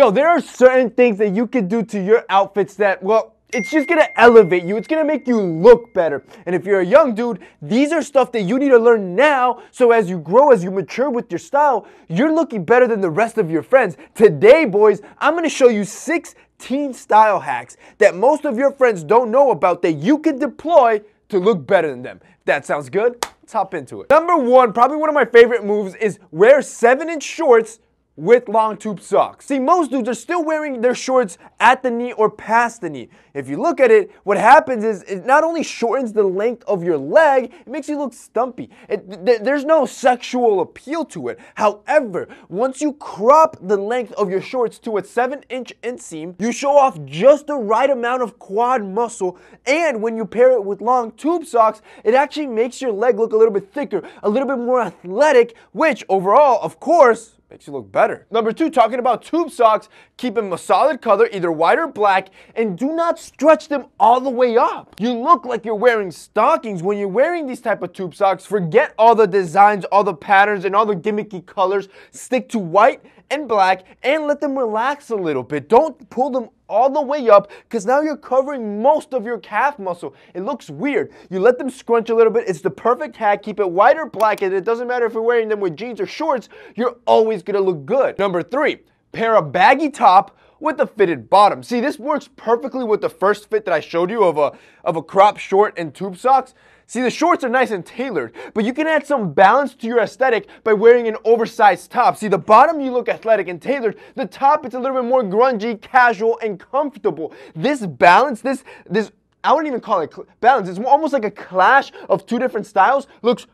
Yo, there are certain things that you can do to your outfits that, well, it's just gonna elevate you. It's gonna make you look better. And if you're a young dude, these are stuff that you need to learn now so as you grow, as you mature with your style, you're looking better than the rest of your friends. Today, boys, I'm gonna show you 16 style hacks that most of your friends don't know about that you can deploy to look better than them. that sounds good, let's hop into it. Number one, probably one of my favorite moves is wear seven inch shorts with long tube socks. See, most dudes are still wearing their shorts at the knee or past the knee. If you look at it, what happens is it not only shortens the length of your leg, it makes you look stumpy. It, th there's no sexual appeal to it. However, once you crop the length of your shorts to a 7 inch inseam, you show off just the right amount of quad muscle. And when you pair it with long tube socks, it actually makes your leg look a little bit thicker, a little bit more athletic, which overall, of course, Makes you look better. Number two, talking about tube socks, keep them a solid color, either white or black, and do not stretch them all the way up. You look like you're wearing stockings when you're wearing these type of tube socks. Forget all the designs, all the patterns, and all the gimmicky colors. Stick to white and black and let them relax a little bit. Don't pull them all the way up because now you're covering most of your calf muscle. It looks weird. You let them scrunch a little bit. It's the perfect hack. Keep it white or black and it doesn't matter if you're wearing them with jeans or shorts. You're always going to look good. Number three, pair a baggy top with a fitted bottom. See, this works perfectly with the first fit that I showed you of a, of a crop short and tube socks. See, the shorts are nice and tailored, but you can add some balance to your aesthetic by wearing an oversized top. See, the bottom you look athletic and tailored, the top it's a little bit more grungy, casual, and comfortable. This balance, this this I wouldn't even call it balance. It's almost like a clash of two different styles. Looks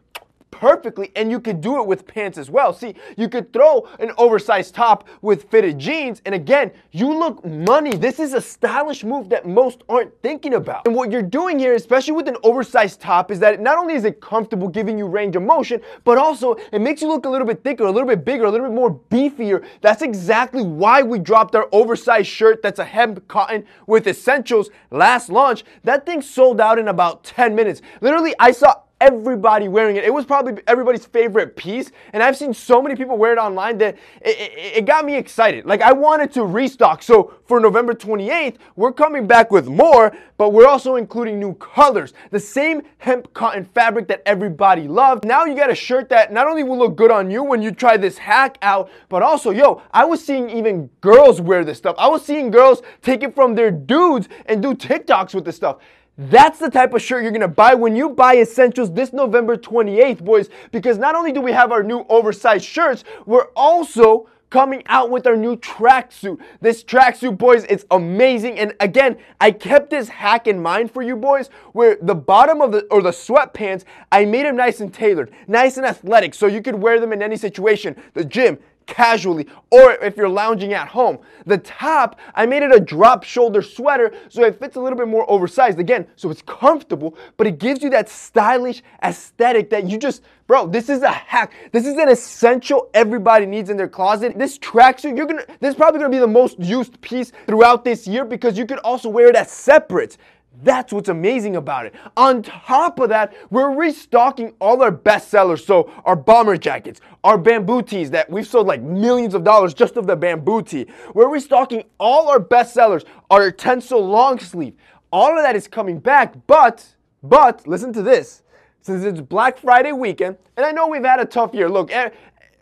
perfectly, and you could do it with pants as well. See, you could throw an oversized top with fitted jeans, and again, you look money. This is a stylish move that most aren't thinking about. And what you're doing here, especially with an oversized top, is that not only is it comfortable giving you range of motion, but also it makes you look a little bit thicker, a little bit bigger, a little bit more beefier. That's exactly why we dropped our oversized shirt that's a hemp cotton with essentials last launch. That thing sold out in about 10 minutes. Literally, I saw everybody wearing it. It was probably everybody's favorite piece, and I've seen so many people wear it online that it, it, it, got me excited. Like I wanted to restock. So for November 28th, we're coming back with more, but we're also including new colors. The same hemp cotton fabric that everybody loved. Now you got a shirt that not only will look good on you when you try this hack out, but also, yo, I was seeing even girls wear this stuff. I was seeing girls take it from their dudes and do TikToks with this stuff. That's the type of shirt you're gonna buy when you buy Essentials this November 28th, boys, because not only do we have our new oversized shirts, we're also coming out with our new tracksuit. This tracksuit, boys, it's amazing. And again, I kept this hack in mind for you boys where the bottom of the, or the sweatpants, I made them nice and tailored, nice and athletic, so you could wear them in any situation, the gym, casually, or if you're lounging at home. The top, I made it a drop shoulder sweater so it fits a little bit more oversized. Again, so it's comfortable, but it gives you that stylish aesthetic that you just, bro, this is a hack. This is an essential everybody needs in their closet. This tracksuit, you're gonna, this is probably gonna be the most used piece throughout this year because you could also wear it as separate. That's what's amazing about it. On top of that, we're restocking all our best sellers. So our bomber jackets, our bamboo tees that we've sold like millions of dollars just of the bamboo tee. We're restocking all our best sellers, our tensile long sleeve. All of that is coming back, but, but, listen to this. Since it's Black Friday weekend, and I know we've had a tough year. Look, eh,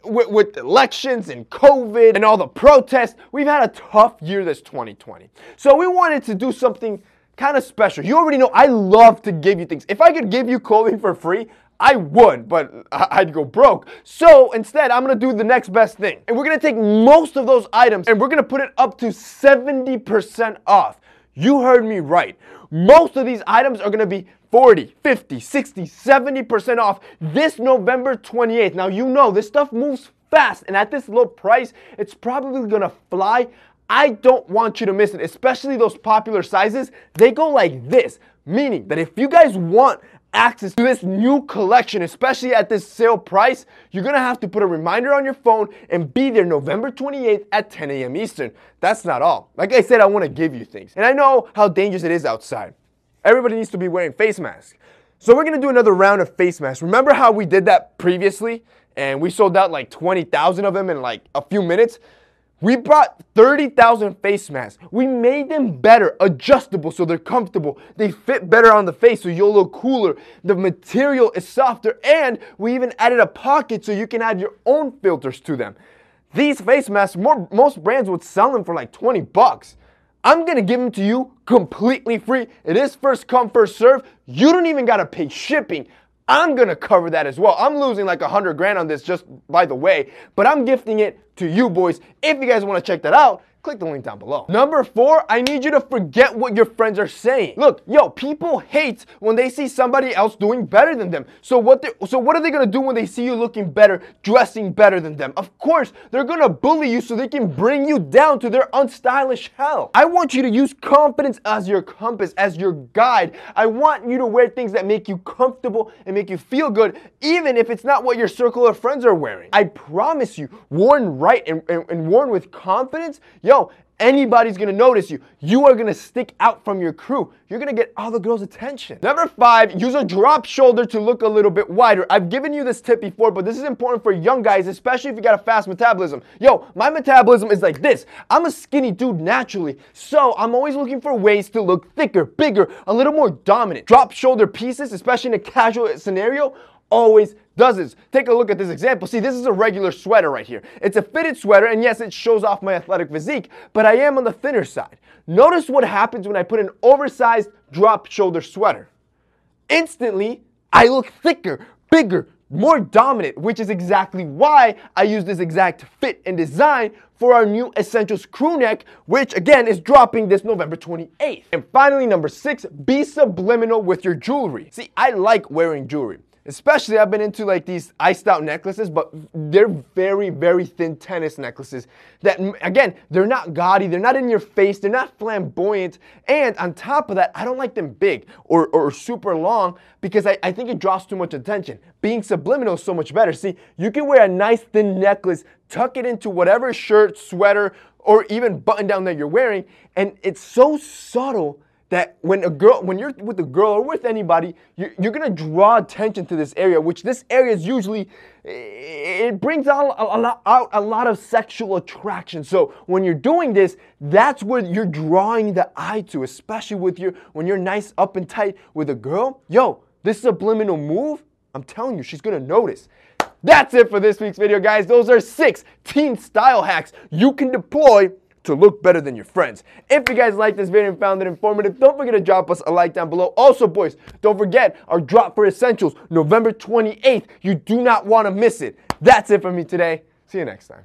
with, with, elections and COVID and all the protests, we've had a tough year this 2020. So we wanted to do something kind of special. You already know I love to give you things. If I could give you clothing for free, I would, but I'd go broke. So instead, I'm gonna do the next best thing. And we're gonna take most of those items and we're gonna put it up to 70% off. You heard me right. Most of these items are gonna be 40, 50, 60, 70% off this November 28th. Now, you know, this stuff moves fast, and at this low price, it's probably gonna fly I don't want you to miss it, especially those popular sizes. They go like this, meaning that if you guys want access to this new collection, especially at this sale price, you're gonna have to put a reminder on your phone and be there November 28th at 10 a.m. Eastern. That's not all. Like I said, I wanna give you things. And I know how dangerous it is outside. Everybody needs to be wearing face masks. So we're gonna do another round of face masks. Remember how we did that previously? And we sold out like 20,000 of them in like a few minutes? We brought 30,000 face masks. We made them better, adjustable so they're comfortable. They fit better on the face so you'll look cooler. The material is softer, and we even added a pocket so you can add your own filters to them. These face masks, more, most brands would sell them for like 20 bucks. I'm gonna give them to you completely free. It is first come, first serve. You don't even gotta pay shipping. I'm gonna cover that as well. I'm losing like a hundred grand on this just by the way, but I'm gifting it to you boys. If you guys want to check that out, click the link down below. Number four, I need you to forget what your friends are saying. Look, yo, people hate when they see somebody else doing better than them. So what they so what are they gonna do when they see you looking better, dressing better than them? Of course, they're gonna bully you so they can bring you down to their unstylish hell. I want you to use confidence as your compass, as your guide. I want you to wear things that make you comfortable and make you feel good, even if it's not what your circle of friends are wearing. I promise you, worn right and, and, and worn with confidence, yo, anybody's gonna notice you. You are gonna stick out from your crew. You're gonna get all the girls' attention. Number five, use a drop shoulder to look a little bit wider. I've given you this tip before, but this is important for young guys, especially if you got a fast metabolism. Yo, my metabolism is like this. I'm a skinny dude naturally, so I'm always looking for ways to look thicker, bigger, a little more dominant. Drop shoulder pieces, especially in a casual scenario, always does this. Take a look at this example. See, this is a regular sweater right here. It's a fitted sweater, and yes, it shows off my athletic physique, but I am on the thinner side. Notice what happens when I put an oversized drop shoulder sweater. Instantly, I look thicker, bigger, more dominant, which is exactly why I use this exact fit and design for our new Essentials crew neck, which again is dropping this November 28th. And finally, number six, be subliminal with your jewelry. See, I like wearing jewelry especially I've been into like these iced out necklaces, but they're very, very thin tennis necklaces that, again, they're not gaudy, they're not in your face, they're not flamboyant. And on top of that, I don't like them big or, or super long because I, I think it draws too much attention. Being subliminal is so much better. See, you can wear a nice thin necklace, tuck it into whatever shirt, sweater, or even button down that you're wearing, and it's so subtle that when a girl when you're with a girl or with anybody you're, you're going to draw attention to this area which this area is usually it brings out a, lot, out a lot of sexual attraction so when you're doing this that's where you're drawing the eye to especially with your when you're nice up and tight with a girl yo this subliminal move i'm telling you she's going to notice that's it for this week's video guys those are six teen style hacks you can deploy to look better than your friends. If you guys liked this video and found it informative, don't forget to drop us a like down below. Also, boys, don't forget our drop for essentials, November 28th. You do not want to miss it. That's it for me today. See you next time.